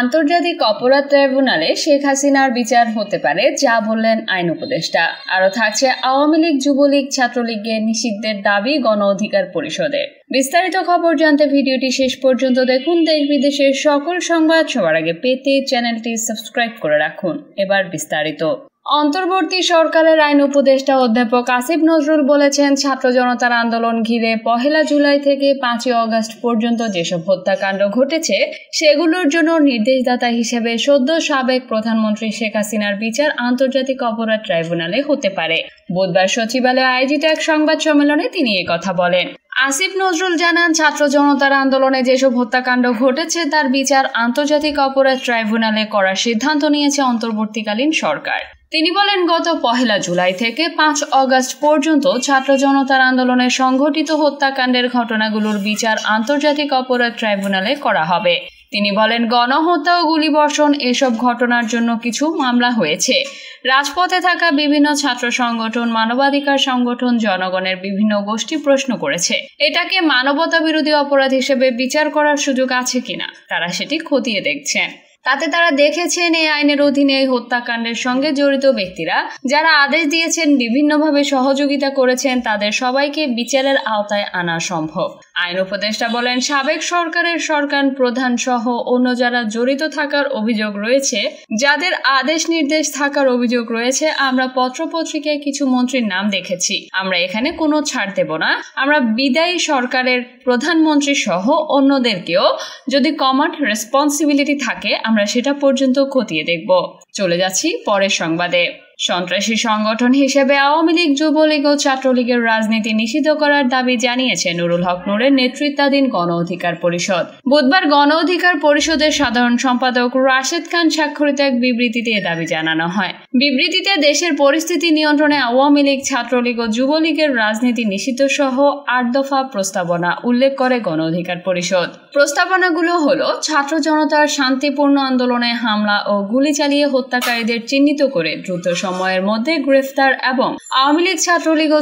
আন্তর্জাতিক অপরাধ ট্রাইব্যুনালে শেখ হাসিনার বিচার হতে পারে যা বললেন আইন উপদেষ্টা আরও থাকছে আওয়ামী লীগ যুবলীগ ছাত্রলীগের নিষিদ্ধের দাবি গণ অধিকার পরিষদে বিস্তারিত খবর জানতে ভিডিওটি শেষ পর্যন্ত দেখুন দেশ বিদেশের সকল সংবাদ সবার আগে পেতে চ্যানেলটি সাবস্ক্রাইব করে রাখুন এবার বিস্তারিত অন্তর্বর্তী সরকারের আইন উপদেষ্টা অধ্যাপক আসিফ নজরুল বলেছেন ছাত্র জনতার আন্দোলন ঘিরে পহেলা জুলাই থেকে পাঁচই অগস্ট পর্যন্ত যেসব হত্যাকাণ্ড ঘটেছে সেগুলোর জন্য নির্দেশদাতা হিসেবে সদ্য সাবেক প্রধানমন্ত্রী শেখ হাসিনার বিচার আন্তর্জাতিক অপরাধ ট্রাইব্যুনালে হতে পারে বুধবার সচিবালয়ে আয়োজিত এক সংবাদ সম্মেলনে তিনি কথা বলেন আসিফ নজরুল জানান ছাত্র জনতার আন্দোলনে যেসব হত্যাকাণ্ড ঘটেছে তার বিচার আন্তর্জাতিক অপরাধ ট্রাইব্যুনালে করার সিদ্ধান্ত নিয়েছে অন্তর্বর্তীকালীন সরকার তিনি বলেন গত পহেলা জুলাই থেকে পাঁচ অগস্ট পর্যন্ত ছাত্র জনতার আন্দোলনে সংঘটিত হত্যাকাণ্ডের ঘটনাগুলোর বিচার আন্তর্জাতিক অপরাধ ট্রাইব্যুনালে করা হবে তিনি বলেন গণহত্যা ও গুলিবর্ষণ এসব ঘটনার জন্য কিছু মামলা হয়েছে রাজপথে থাকা বিভিন্ন ছাত্র সংগঠন মানবাধিকার সংগঠন জনগণের বিভিন্ন গোষ্ঠী প্রশ্ন করেছে এটাকে মানবতা বিরোধী অপরাধ হিসেবে বিচার করার সুযোগ আছে কিনা তারা সেটি খতিয়ে দেখছেন তাতে তারা দেখেছেন এই আইনের অধীনে এই হত্যাকাণ্ডের সঙ্গে জড়িত ব্যক্তিরা যারা আদেশ দিয়েছেন বিভিন্নভাবে সহযোগিতা করেছেন তাদের সবাইকে বিচারের আওতায় আনা সম্ভব আইন উপদেষ্টা বলেন সাবেক সরকারের সরকার প্রধান সহ অন্য যারা জড়িত থাকার অভিযোগ রয়েছে যাদের আদেশ নির্দেশ থাকার অভিযোগ রয়েছে আমরা পত্রপত্রিকায় কিছু মন্ত্রীর নাম দেখেছি আমরা এখানে কোনো ছাড় দেব না আমরা বিদায়ী সরকারের প্রধানমন্ত্রী সহ অন্যদেরকেও যদি কমান্ড রেসপন্সিবিলিটি থাকে আমরা সেটা পর্যন্ত খতিয়ে দেখব চলে যাচ্ছি পরের সংবাদে সন্ত্রাসী সংগঠন হিসেবে আওয়ামী লীগ যুবলীগ ও ছাত্রলীগের রাজনীতি নিষিদ্ধ করার দাবি জানিয়েছে নুরুল হক নুরের নেতৃত্বাধীন গণ অধিকার পরিষদ বুধবার গণ অধিকার পরিষদের সাধারণ সম্পাদক রাশেদ খান স্বাক্ষরিত এক বিবৃতিতে এ দাবি জানানো হয় বিবৃতিতে দেশের পরিস্থিতি নিয়ন্ত্রণে আওয়ামী লীগ ছাত্রলীগ ও যুবলীগের রাজনীতি নিষিদ্ধ সহ আট দফা প্রস্তাবনা উল্লেখ করে গণ অধিকার পরিষদ প্রস্তাবনাগুলো হল ছাত্র জনতার শান্তিপূর্ণ আন্দোলনে হামলা ও গুলি চালিয়ে হত্যাকারীদের চিহ্নিত করে দ্রুত সময়ের মধ্যে গ্রেফতার এবং আওয়ামী লীগ ছাত্রলীগ ও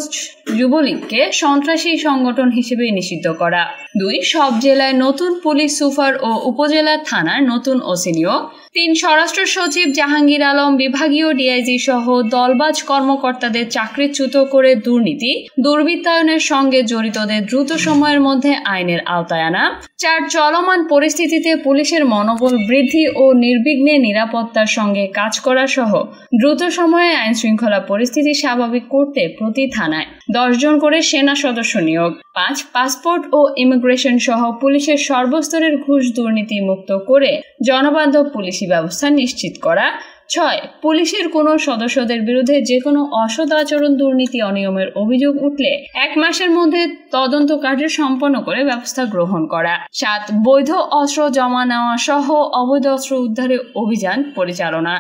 যুবলীগকে সন্ত্রাসী সংগঠন হিসেবে নিষিদ্ধ করা দুই সব জেলায় নতুন পুলিশ সুপার ও উপজেলা থানার নতুন ওসি নিয়োগ তিন স্বরাষ্ট্র সচিব জাহাঙ্গীর আলম বিভাগীয় ডিআইজি সহ দলবাজ কর্মকর্তাদের চাকরিচ্যুত করে দুর্নীতি দুর্বৃত্তায়নের সঙ্গে জড়িতদের দ্রুত সময়ের মধ্যে আইনের আওতায় আনা চার চলমান পরিস্থিতিতে পুলিশের মনোবল বৃদ্ধি ও নির্বিঘ্নে নিরাপত্তার সঙ্গে কাজ করা সহ দ্রুত সময়ে আইন শৃঙ্খলা পরিস্থিতি স্বাভাবিক করতে প্রতি থানায় দশজন করে সেনা সদস্য নিয়োগ পাঁচ পাসপোর্ট ও ইমিগ্রেশন সহ পুলিশের সর্বস্তরের ঘুষ দুর্নীতি মুক্ত করে জনবান্ধব পুলিশ বিধি ব্যবস্থা নিশ্চিত করা ছয় পুলিশের কোনো সদস্যদের বিরুদ্ধে যে কোনো অসৎ আচরণ দুর্নীতি অনিয়মের অভিযোগ উঠলে এক মাসের মধ্যে তদন্ত কার্য সম্পন্ন করে ব্যবস্থা গ্রহণ করা সাত বৈধ অস্ত্র জমা নেওয়া সহ অবৈধ অস্ত্র উদ্ধারে অভিযান পরিচালনা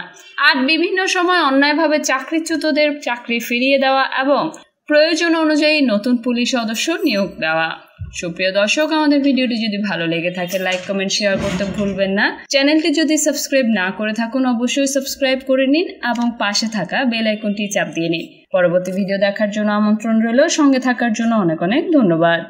আট বিভিন্ন সময় অন্যায়ভাবে চাকরিচ্যুতদের চাকরি ফিরিয়ে দেওয়া এবং প্রয়োজন অনুযায়ী নতুন পুলিশ সদস্য নিয়োগ দেওয়া সুপ্রিয় দর্শক আমাদের ভিডিওটি যদি ভালো লেগে থাকে লাইক কমেন্ট শেয়ার করতে ভুলবেন না চ্যানেলটি যদি সাবস্ক্রাইব না করে থাকুন অবশ্যই সাবস্ক্রাইব করে নিন এবং পাশে থাকা বেল আইকনটি চাপ দিয়ে নিন পরবর্তী ভিডিও দেখার জন্য আমন্ত্রণ রইল সঙ্গে থাকার জন্য অনেক অনেক ধন্যবাদ